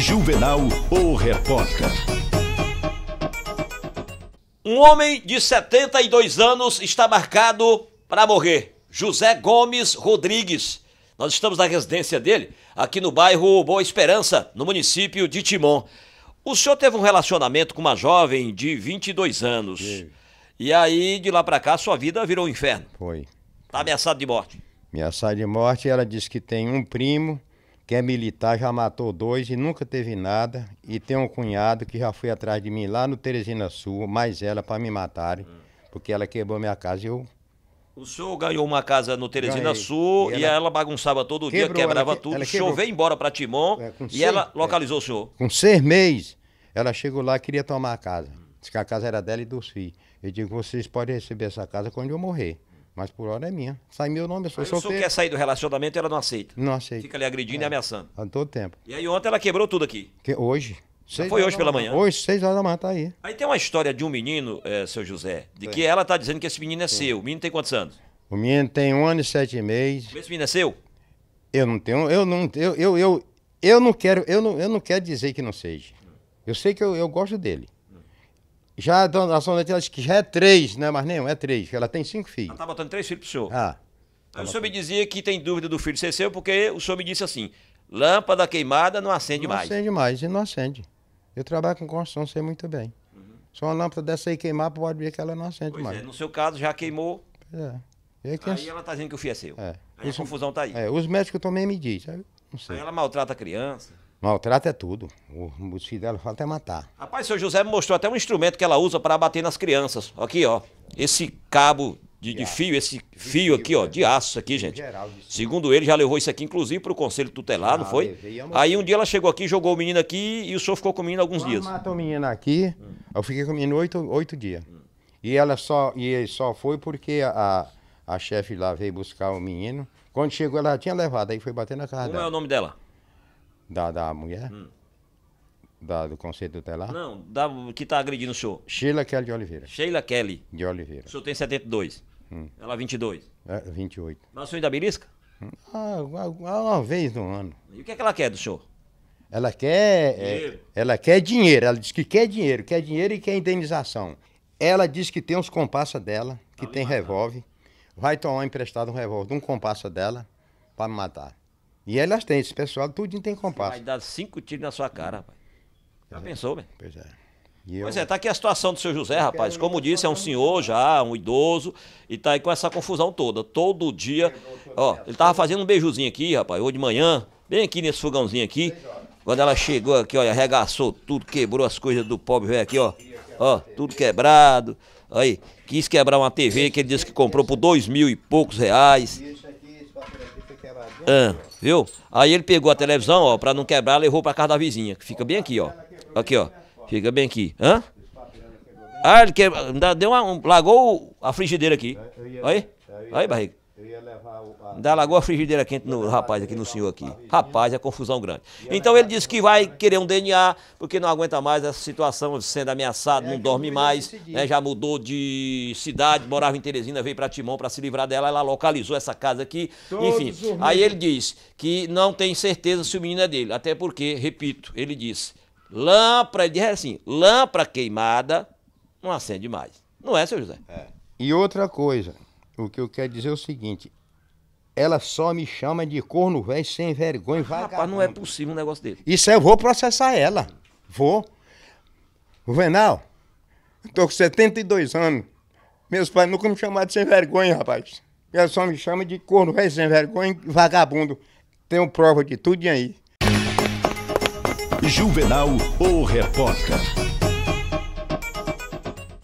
Juvenal, o repórter. Um homem de 72 anos está marcado para morrer. José Gomes Rodrigues. Nós estamos na residência dele, aqui no bairro Boa Esperança, no município de Timon. O senhor teve um relacionamento com uma jovem de 22 anos. Sim. E aí, de lá para cá, sua vida virou um inferno. Foi. Tá ameaçado de morte. Ameaçado de morte, ela disse que tem um primo que é militar, já matou dois e nunca teve nada. E tem um cunhado que já foi atrás de mim lá no Teresina Sul, mais ela, para me matarem, porque ela quebrou minha casa e eu. O senhor ganhou uma casa no Teresina Ganhei. Sul e, e ela... bagunçava todo quebrou, dia, quebrava ela, tudo. Ela O senhor veio embora para Timon é, e seis, ela é. localizou é, o senhor. Com seis meses, ela chegou lá e queria tomar a casa. Disse que a casa era dela e dos filhos. Eu digo, vocês podem receber essa casa quando eu morrer. Mas por hora é minha. Sai meu nome, eu sou solteiro. Se quer sair do relacionamento, ela não aceita. Não aceita. Fica ali agredindo é. e ameaçando. A todo tempo. E aí ontem ela quebrou tudo aqui. Que hoje. foi hoje pela manhã. manhã. Hoje, seis horas da manhã, tá aí. Aí tem uma história de um menino, é, seu José, de Sim. que ela tá dizendo que esse menino é Sim. seu. O menino tem quantos anos? O menino tem um ano e sete meses. Esse menino é seu? Eu não tenho, eu não, eu, eu, eu, eu não quero, eu não, eu não quero dizer que não seja. Eu sei que eu, eu gosto dele. Já a Sona Netinha, acho que já é três, né? Mas nenhum, é três. Ela tem cinco filhos. Ela tá botando três filhos pro senhor. Ah. o senhor me dizia que tem dúvida do filho ser seu, porque o senhor me disse assim: lâmpada queimada não acende não mais. Não acende mais, e não acende. Eu trabalho com construção, sei muito bem. Uhum. Se uma lâmpada dessa aí queimar, pode ver que ela não acende pois é, mais. É, no seu caso, já queimou. É. Aí, que... aí, ela está dizendo que o filho é seu. É. Aí Isso... a confusão está aí. É, os médicos também me dizem, Não sei. Aí ela maltrata a criança. Maltrata é tudo. O filho dela falta é matar. Rapaz, seu José me mostrou até um instrumento que ela usa para bater nas crianças. Aqui, ó. Esse cabo de, de fio, esse fio aqui, ó, é. de aço aqui, gente. Segundo ele, já levou isso aqui, inclusive, para o conselho tutelar, não foi? É aí um dia ela chegou aqui, jogou o menino aqui e o senhor ficou com o menino alguns dias. Matou o menino aqui, eu fiquei com o menino oito, oito dias. E ela só, e ele só foi porque a, a chefe lá veio buscar o menino. Quando chegou, ela já tinha levado, aí foi bater na casa Como é dela. Como é o nome dela? Da, da mulher? Hum. Da, do Conselho telar? Não, da, que está agredindo o senhor. Sheila Kelly de Oliveira. Sheila Kelly. De Oliveira. O senhor tem 72. Hum. Ela 22. É, 28. Mas o senhor ainda belisca? Ah, uma vez no ano. E o que, é que ela quer do senhor? Ela quer. É, ela quer dinheiro. Ela diz que quer dinheiro, quer dinheiro e quer indenização. Ela diz que tem uns compassa dela, que tá tem revólver. Vai tomar emprestado um revólver de um compassa dela para me matar. E elas têm, esse pessoal, tudinho tem compasso. Vai dar cinco tiros na sua cara, rapaz. Já é. pensou, velho? Pois é. Eu... Pois é, tá aqui a situação do seu José, rapaz. Como disse, é um senhor já, um idoso, e tá aí com essa confusão toda. Todo dia. Ó, ele tava fazendo um beijuzinho aqui, rapaz, hoje de manhã, bem aqui nesse fogãozinho aqui. Quando ela chegou aqui, olha, arregaçou tudo, quebrou as coisas do pobre velho aqui, ó. Ó, tudo quebrado. Aí, quis quebrar uma TV que ele disse que comprou por dois mil e poucos reais. Ah, viu? Aí ele pegou a televisão, ó, pra não quebrar, levou pra casa da vizinha, que fica bem aqui, ó. Aqui, ó. Fica bem aqui. Hã? Ah, ele quebrou, deu uma, um, largou a frigideira aqui. Aí, aí, barriga. Dá logo a frigideira quente no rapaz aqui, no senhor aqui. Rapaz, é confusão grande. Então ele disse que vai querer um DNA, porque não aguenta mais essa situação, sendo ameaçado, é, não dorme mais, né, já mudou de cidade, morava em Teresina, veio para Timão para se livrar dela, ela localizou essa casa aqui, enfim. Aí ele diz que não tem certeza se o menino é dele, até porque, repito, ele disse, lâmpada, ele diz assim, lâmpada queimada não acende mais. Não é, seu José? É. E outra coisa, o que eu quero dizer é o seguinte: ela só me chama de corno velho sem vergonha. Vagabundo. Ah, rapaz, não é possível um negócio dele. Isso é, eu vou processar ela. Vou. Juvenal, Venal, tô com 72 anos. Meus pais nunca me chamaram de sem vergonha, rapaz. Ela só me chama de corno velho sem vergonha, vagabundo. Tenho prova de tudo aí. Juvenal, o repórter.